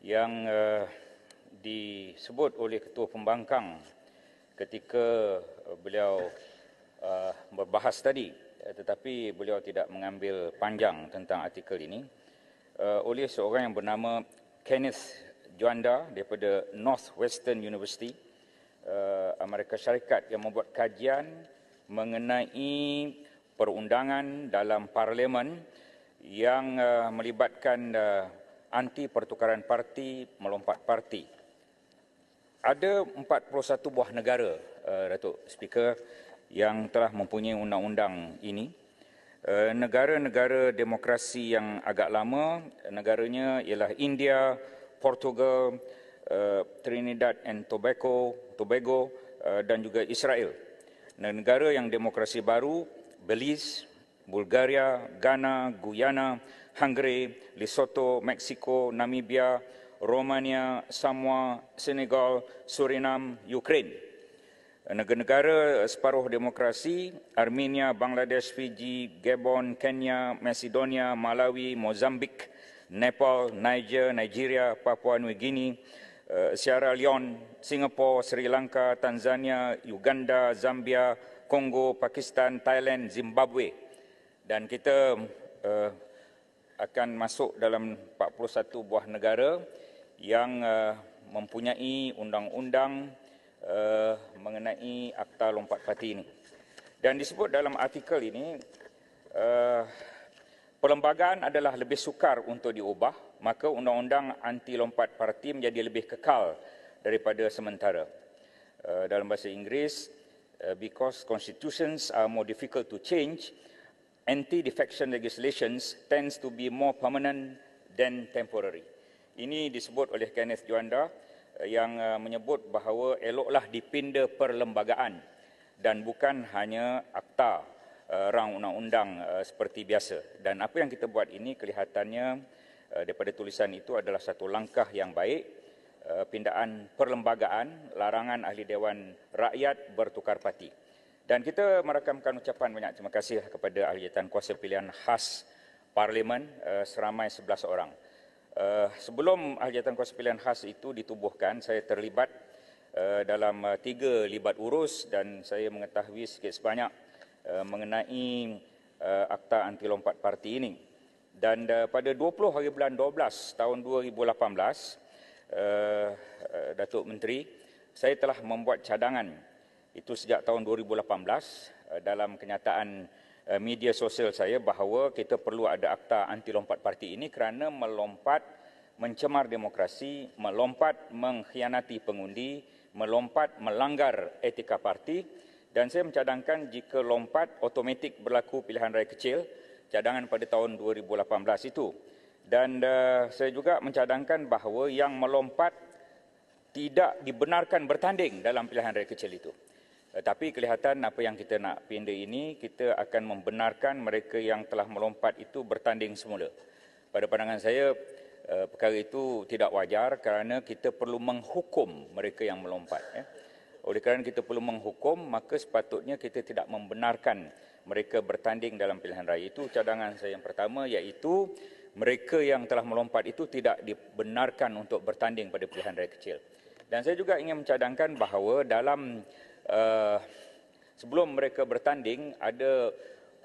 yang uh, disebut oleh ketua pembangkang ketika eh, beliau uh, eh, berbahas tadi tetapi beliau tidak mengambil panjang tentang artikel ini uh, oleh seorang yang bernama Kenneth Juanda daripada Northwestern University uh, Amerika Syarikat yang membuat kajian mengenai perundangan dalam parlimen yang uh, melibatkan uh, anti pertukaran parti melompat parti. Ada 41 buah negara, uh, Datuk Speaker, yang telah mempunyai undang-undang ini. Uh, negara-negara demokrasi yang agak lama, negaranya ialah India, Portugal, uh, Trinidad and Tobago, Tobago uh, dan juga Israel. Negara yang demokrasi baru, Belize, Bulgaria, Ghana, Guyana, Hungary, Lesotho, Mexico, Namibia, Romania, Samoa, Senegal, Suriname, Ukraine. Negara-negara separuh demokrasi, Armenia, Bangladesh, Fiji, Gabon, Kenya, Macedonia, Malawi, Mozambik, Nepal, Niger, Nigeria, Papua New Guinea, eh, Sierra Leone, Singapore, Sri Lanka, Tanzania, Uganda, Zambia, Congo, Pakistan, Thailand, Zimbabwe dan kita uh, akan masuk dalam 41 buah negara yang uh, mempunyai undang-undang uh, mengenai akta lompat parti ini. Dan disebut dalam artikel ini uh, perlembagaan adalah lebih sukar untuk diubah, maka undang-undang anti lompat parti menjadi lebih kekal daripada sementara. Uh, dalam bahasa Inggeris, uh, because constitutions are more difficult to change, anti-defection legislations tends to be more permanent than temporary. Ini disebut oleh Kenneth Juanda eh, yang eh, menyebut bahawa eloklah dipinda perlembagaan dan bukan hanya akta eh, rang undang-undang seperti biasa. Dan apa yang kita buat ini kelihatannya daripada tulisan itu adalah satu langkah yang baik pindaan perlembagaan larangan ahli dewan rakyat bertukar parti. Dan kita merakamkan ucapan banyak terima kasih kepada ahli jawatan kuasa pilihan khas Parlimen uh, seramai 11 orang. Uh, sebelum ahli jawatan kuasa pilihan khas itu ditubuhkan, saya terlibat uh, dalam uh, tiga libat urus dan saya mengetahui sikit sebanyak uh, mengenai uh, akta anti lompat parti ini. Dan uh, pada 20 hari bulan 12 tahun 2018, uh, uh, Datuk Menteri, saya telah membuat cadangan itu sejak tahun 2018 eh, dalam kenyataan eh, media sosial saya bahawa kita perlu ada akta anti lompat parti ini kerana melompat mencemar demokrasi, melompat mengkhianati pengundi, melompat melanggar etika parti dan saya mencadangkan jika lompat otomatik berlaku pilihan raya kecil cadangan pada tahun 2018 itu. Dan uh, saya juga mencadangkan bahawa yang melompat tidak dibenarkan bertanding dalam pilihan raya kecil itu tapi kelihatan apa yang kita nak pindah ini kita akan membenarkan mereka yang telah melompat itu bertanding semula. Pada pandangan saya eh, perkara itu tidak wajar kerana kita perlu menghukum mereka yang melompat ya. Oleh kerana kita perlu menghukum maka sepatutnya kita tidak membenarkan mereka bertanding dalam pilihan raya itu cadangan saya yang pertama iaitu mereka yang telah melompat itu tidak dibenarkan untuk bertanding pada pilihan raya kecil. Dan saya juga ingin mencadangkan bahawa dalam uh, sebelum mereka bertanding ada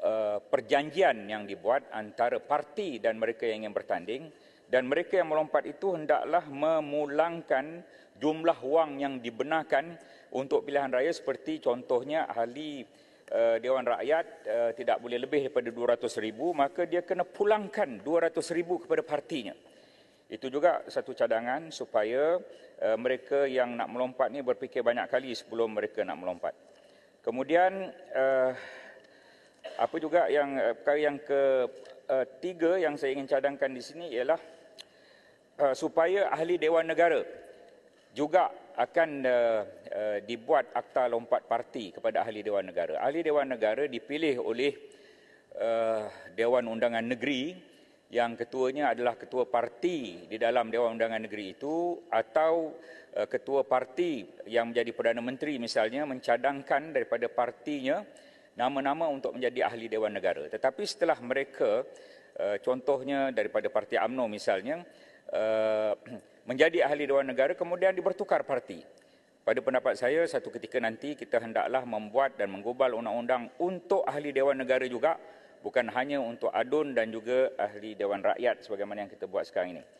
uh, perjanjian yang dibuat antara parti dan mereka yang ingin bertanding dan mereka yang melompat itu hendaklah memulangkan jumlah wang yang dibenarkan untuk pilihan raya seperti contohnya ahli uh, dewan rakyat uh, tidak boleh lebih daripada ribu maka dia kena pulangkan ribu kepada partinya. Itu juga satu cadangan supaya uh, mereka yang nak melompat ni berfikir banyak kali sebelum mereka nak melompat. Kemudian uh, apa juga yang eh, perkara yang ke uh, tiga yang saya ingin cadangkan di sini ialah uh, supaya ahli dewan negara juga akan uh, uh, dibuat akta lompat parti kepada ahli dewan negara. Ahli dewan negara dipilih oleh uh, dewan undangan negeri yang ketuanya adalah ketua parti di dalam Dewan Undangan Negeri itu atau eh, ketua parti yang menjadi Perdana Menteri misalnya mencadangkan daripada partinya nama-nama untuk menjadi ahli Dewan Negara. Tetapi setelah mereka, eh, contohnya daripada Parti UMNO misalnya, eh, menjadi ahli Dewan Negara kemudian dibertukar parti. Pada pendapat saya, satu ketika nanti kita hendaklah membuat dan menggubal undang-undang untuk ahli Dewan Negara juga bukan hanya untuk ADUN dan juga ahli Dewan Rakyat sebagaimana yang kita buat sekarang ini.